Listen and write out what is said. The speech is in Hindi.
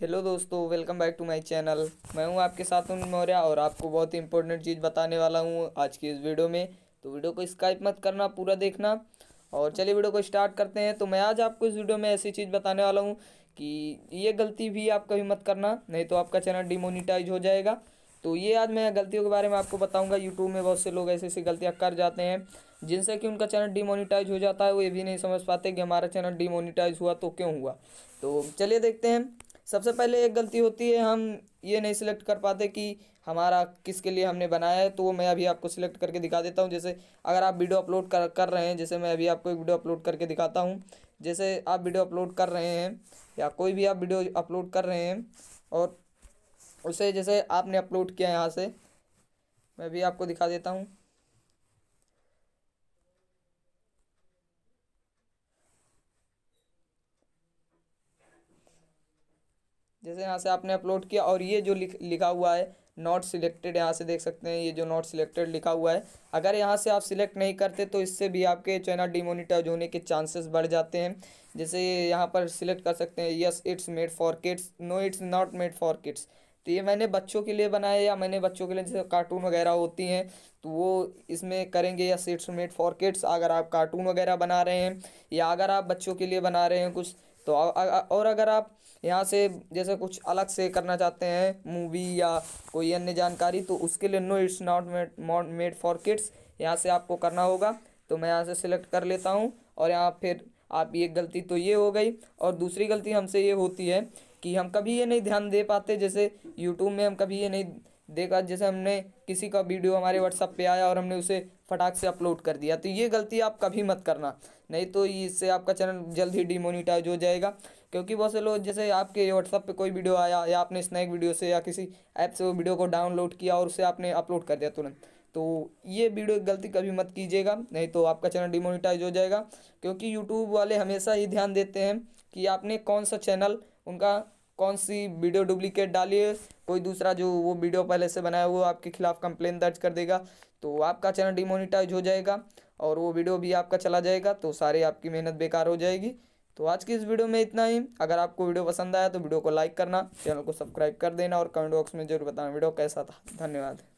हेलो दोस्तों welcome back to my channel मैं हूं आपके साथ उन मौर्या और आपको बहुत ही इंपॉर्टेंट चीज़ बताने वाला हूं आज की इस वीडियो में तो वीडियो को स्काइप मत करना पूरा देखना और चलिए वीडियो को स्टार्ट करते हैं तो मैं आज आपको इस वीडियो में ऐसी चीज़ बताने वाला हूँ कि ये गलती भी आप कभी मत करना नहीं तो आपका चैनल डिमोनिटाइज हो जाएगा तो ये आज मैं गलतियों के बारे में आपको बताऊँगा यूट्यूब में बहुत से लोग ऐसी ऐसी गलतियाँ कर जाते हैं जिनसे कि उनका चैनल डिमोनिटाइज हो जाता है वो ये भी नहीं समझ पाते कि हमारा चैनल डिमोनिटाइज हुआ तो क्यों हुआ तो चलिए देखते हैं सबसे पहले एक गलती होती है हम ये नहीं सिलेक्ट कर पाते कि हमारा किसके लिए हमने बनाया है तो वो मैं अभी आपको सिलेक्ट करके दिखा देता हूँ जैसे अगर आप वीडियो अपलोड कर कर रहे हैं जैसे मैं अभी आपको एक वीडियो अपलोड करके दिखाता हूँ जैसे आप वीडियो अपलोड कर रहे हैं या कोई भी आप वीडियो अपलोड कर रहे हैं और उसे जैसे आपने अपलोड किया यहाँ से मैं भी आपको दिखा देता हूँ जैसे यहाँ से आपने अपलोड किया और ये जो लिख लिखा हुआ है नॉट सिलेक्टेड यहाँ से देख सकते हैं ये जो नॉट सिलेक्टेड लिखा हुआ है अगर यहाँ से आप सिलेक्ट नहीं करते तो इससे भी आपके चैनल डिमोनिटाइज होने के चांसेस बढ़ जाते हैं जैसे यहाँ पर सिलेक्ट कर सकते हैं yes it's made for kids no it's not made for kids तो ये मैंने बच्चों के लिए बनाया या मैंने बच्चों के लिए जैसे कार्टून वगैरह होती हैं तो वो इसमें करेंगे या सीट्स मेड फॉर किड्स अगर आप कार्टून वगैरह बना रहे हैं या अगर आप बच्चों के लिए बना रहे हैं कुछ तो और अगर आप यहाँ से जैसे कुछ अलग से करना चाहते हैं मूवी या कोई अन्य जानकारी तो उसके लिए no it's not made for kids यहाँ से आपको करना होगा तो मैं यहाँ से सिलेक्ट कर लेता हूँ और यहाँ फिर आप ये गलती तो ये हो गई और दूसरी गलती हमसे ये होती है कि हम कभी ये नहीं ध्यान दे पाते जैसे यूट्यूब में हम कभी ये नहीं देखा जैसे हमने किसी का वीडियो हमारे व्हाट्सअप पे आया और हमने उसे फटाक से अपलोड कर दिया तो ये गलती आप कभी मत करना नहीं तो इससे आपका चैनल जल्द ही डिमोनीटाइज हो जाएगा क्योंकि बहुत से लोग जैसे आपके व्हाट्सअप पे कोई वीडियो आया या आपने स्नैक वीडियो से या किसी ऐप से वो वीडियो को डाउनलोड किया और उसे आपने अपलोड कर दिया तुरंत तो ये वीडियो गलती कभी मत कीजिएगा नहीं तो आपका चैनल डिमोनीटाइज हो जाएगा क्योंकि यूट्यूब वाले हमेशा ही ध्यान देते हैं कि आपने कौन सा चैनल उनका कौन सी वीडियो डुप्लीकेट डाली है कोई दूसरा जो वो वीडियो पहले से बनाया वो आपके खिलाफ कंप्लेन दर्ज कर देगा तो आपका चैनल डिमोनिटाइज हो जाएगा और वो वीडियो भी आपका चला जाएगा तो सारे आपकी मेहनत बेकार हो जाएगी तो आज की इस वीडियो में इतना ही अगर आपको वीडियो पसंद आया तो वीडियो को लाइक करना चैनल को सब्सक्राइब कर देना और कमेंट बॉक्स में जरूर बताना वीडियो कैसा था धन्यवाद